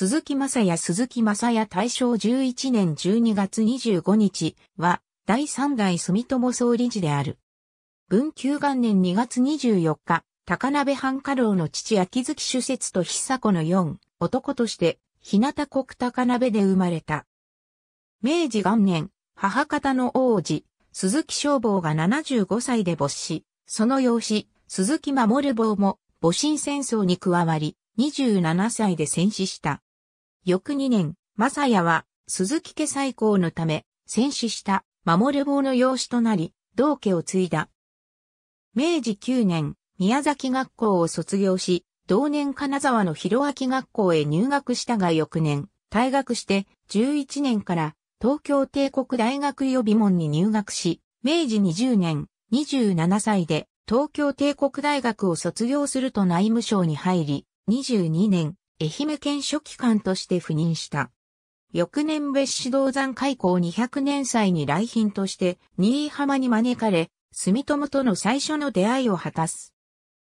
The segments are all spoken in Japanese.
鈴木正也鈴木正也大正11年12月25日は、第三代住友総理事である。文久元年2月24日、高鍋半家老の父秋月主節と久子の四男として、日向国高鍋で生まれた。明治元年、母方の王子、鈴木消防が75歳で没死、その養子、鈴木守坊も戊辰戦争に加わり、27歳で戦死した。翌2年、正也は、鈴木家再興のため、戦死した、守れ坊の養子となり、同家を継いだ。明治9年、宮崎学校を卒業し、同年金沢の広明学校へ入学したが翌年、退学して11年から東京帝国大学予備門に入学し、明治20年、27歳で東京帝国大学を卒業すると内務省に入り、22年、愛媛県書記官として赴任した。翌年別紙道山開港200年祭に来賓として新居浜に招かれ、住友との最初の出会いを果たす。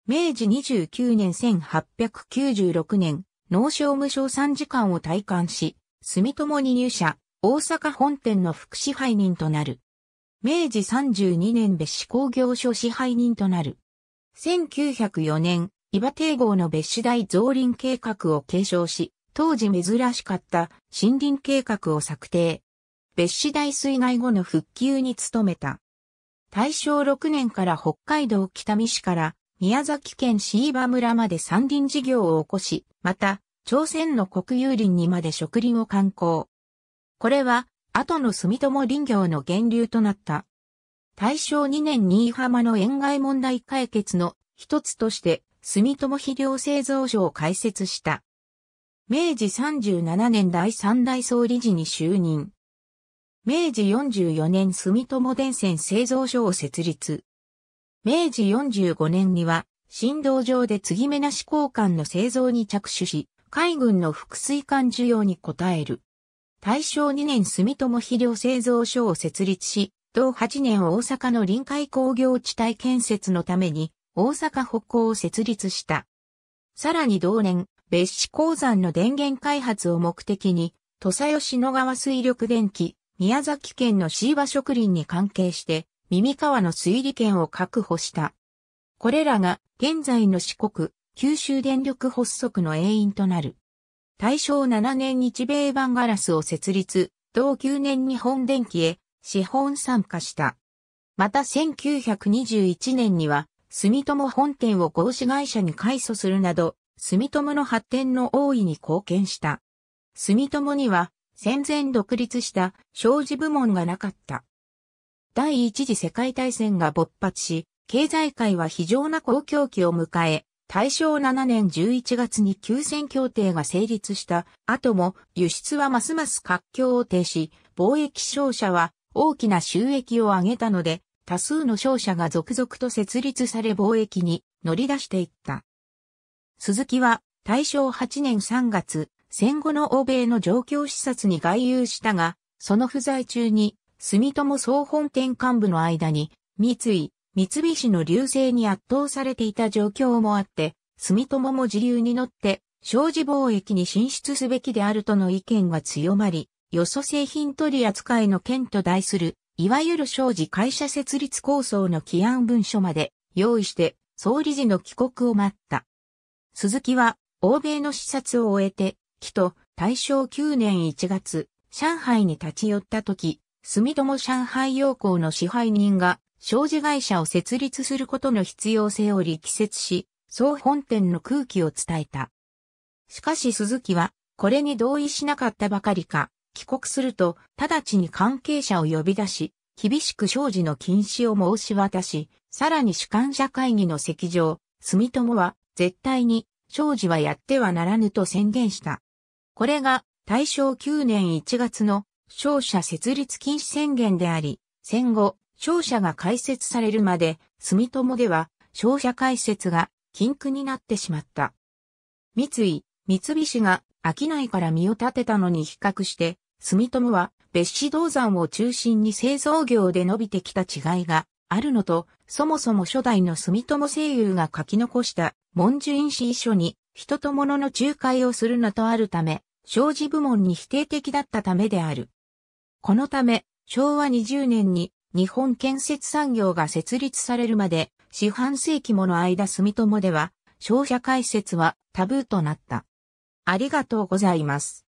明治29年1896年、農商務省参事官を退官し、住友に入社、大阪本店の副支配人となる。明治32年別紙工業所支配人となる。1904年、伊庭帝号の別紙大造林計画を継承し、当時珍しかった森林計画を策定。別紙大水害後の復旧に努めた。大正6年から北海道北見市から宮崎県椎葉村まで山林事業を起こし、また、朝鮮の国有林にまで植林を観光。これは、後の住友林業の源流となった。大正2年新居浜の塩害問題解決の一つとして、住友肥料製造所を開設した。明治37年第三代総理事に就任。明治44年住友電線製造所を設立。明治45年には、振動場で継ぎ目なし交換の製造に着手し、海軍の副水管需要に応える。大正2年住友肥料製造所を設立し、同8年大阪の臨海工業地帯建設のために大阪歩行を設立した。さらに同年、別紙鉱山の電源開発を目的に、土佐吉野川水力電気、宮崎県の椎葉植林に関係して、耳川の水利権を確保した。これらが現在の四国、九州電力発足の原因となる。大正7年日米版ガラスを設立、同9年日本電気へ資本参加した。また1921年には住友本店を合資会社に改組するなど、住友の発展の大いに貢献した。住友には、戦前独立した商事部門がなかった。第一次世界大戦が勃発し、経済界は非常な好共期を迎え、大正7年11月に休戦協定が成立した後も輸出はますます活況を呈し、貿易商社は大きな収益を上げたので、多数の商社が続々と設立され貿易に乗り出していった。鈴木は大正8年3月、戦後の欧米の状況視察に外遊したが、その不在中に、住友総本店幹部の間に、三井、三菱の流星に圧倒されていた状況もあって、住友も自流に乗って、商事貿易に進出すべきであるとの意見が強まり、よそ製品取り扱いの件と題するいわゆる生じ会社設立構想の起案文書まで用意して総理時の帰国を待った。鈴木は欧米の視察を終えて、木と大正9年1月、上海に立ち寄った時、住友上海洋行の支配人が、商事会社を設立することの必要性を力説し、総本店の空気を伝えた。しかし鈴木は、これに同意しなかったばかりか、帰国すると、直ちに関係者を呼び出し、厳しく生事の禁止を申し渡し、さらに主観者会議の席上、住友は、絶対に、生事はやってはならぬと宣言した。これが、大正9年1月の、商社設立禁止宣言であり、戦後、商社が開設されるまで、住友では、商社開設が、禁句になってしまった。三井、三菱が、商いから身を立てたのに比較して、住友は別紙銅山を中心に製造業で伸びてきた違いがあるのと、そもそも初代の住友声優が書き残した文殊院誌。遺書に人と物の仲介をするなとあるため、商事部門に否定的だったためである。このため、昭和20年に日本建設産業が設立されるまで、四半世紀もの間住友では、商社解説はタブーとなった。ありがとうございます。